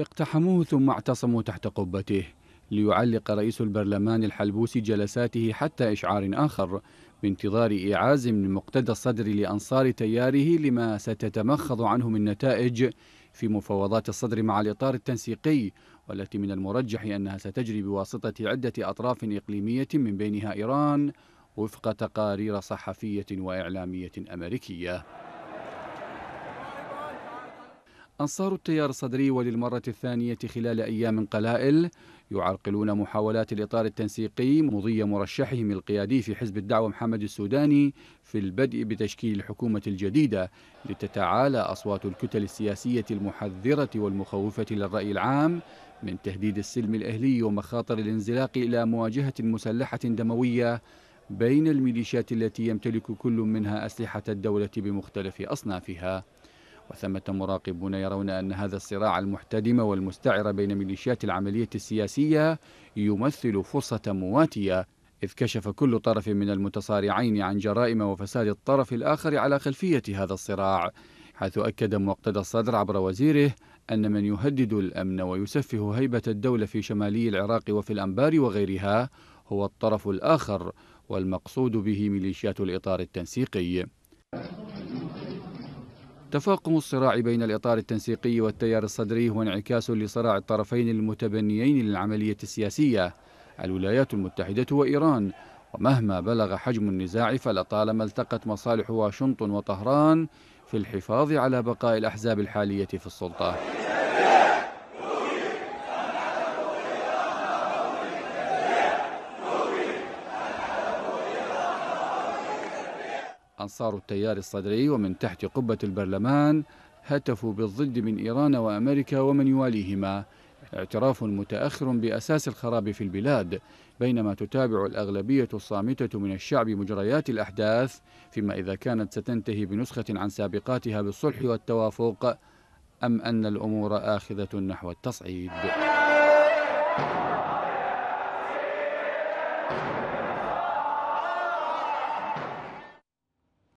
اقتحموه ثم اعتصموا تحت قبته ليعلق رئيس البرلمان الحلبوسي جلساته حتى إشعار آخر بانتظار إعاز من مقتدى الصدر لأنصار تياره لما ستتمخض عنه من نتائج في مفاوضات الصدر مع الإطار التنسيقي والتي من المرجح أنها ستجري بواسطة عدة أطراف إقليمية من بينها إيران وفق تقارير صحفية وإعلامية أمريكية أنصار التيار الصدري وللمرة الثانية خلال أيام قلائل يعرقلون محاولات الإطار التنسيقي مضي مرشحهم القيادي في حزب الدعوة محمد السوداني في البدء بتشكيل الحكومة الجديدة لتتعالى أصوات الكتل السياسية المحذرة والمخوفة للرأي العام من تهديد السلم الأهلي ومخاطر الانزلاق إلى مواجهة مسلحة دموية بين الميليشيات التي يمتلك كل منها أسلحة الدولة بمختلف أصنافها وثمة مراقبون يرون أن هذا الصراع المحتدم والمستعر بين ميليشيات العملية السياسية يمثل فرصة مواتية إذ كشف كل طرف من المتصارعين عن جرائم وفساد الطرف الآخر على خلفية هذا الصراع حيث أكد مقتدى الصدر عبر وزيره أن من يهدد الأمن ويسفه هيبة الدولة في شمالي العراق وفي الأنبار وغيرها هو الطرف الآخر والمقصود به ميليشيات الإطار التنسيقي تفاقم الصراع بين الإطار التنسيقي والتيار الصدري هو انعكاس لصراع الطرفين المتبنيين للعملية السياسية الولايات المتحدة وإيران ومهما بلغ حجم النزاع فلطالما التقت مصالح واشنطن وطهران في الحفاظ على بقاء الأحزاب الحالية في السلطة أنصار التيار الصدري ومن تحت قبة البرلمان هتفوا بالضد من إيران وأمريكا ومن يواليهما اعتراف متأخر بأساس الخراب في البلاد بينما تتابع الأغلبية الصامتة من الشعب مجريات الأحداث فيما إذا كانت ستنتهي بنسخة عن سابقاتها بالصلح والتوافق أم أن الأمور آخذة نحو التصعيد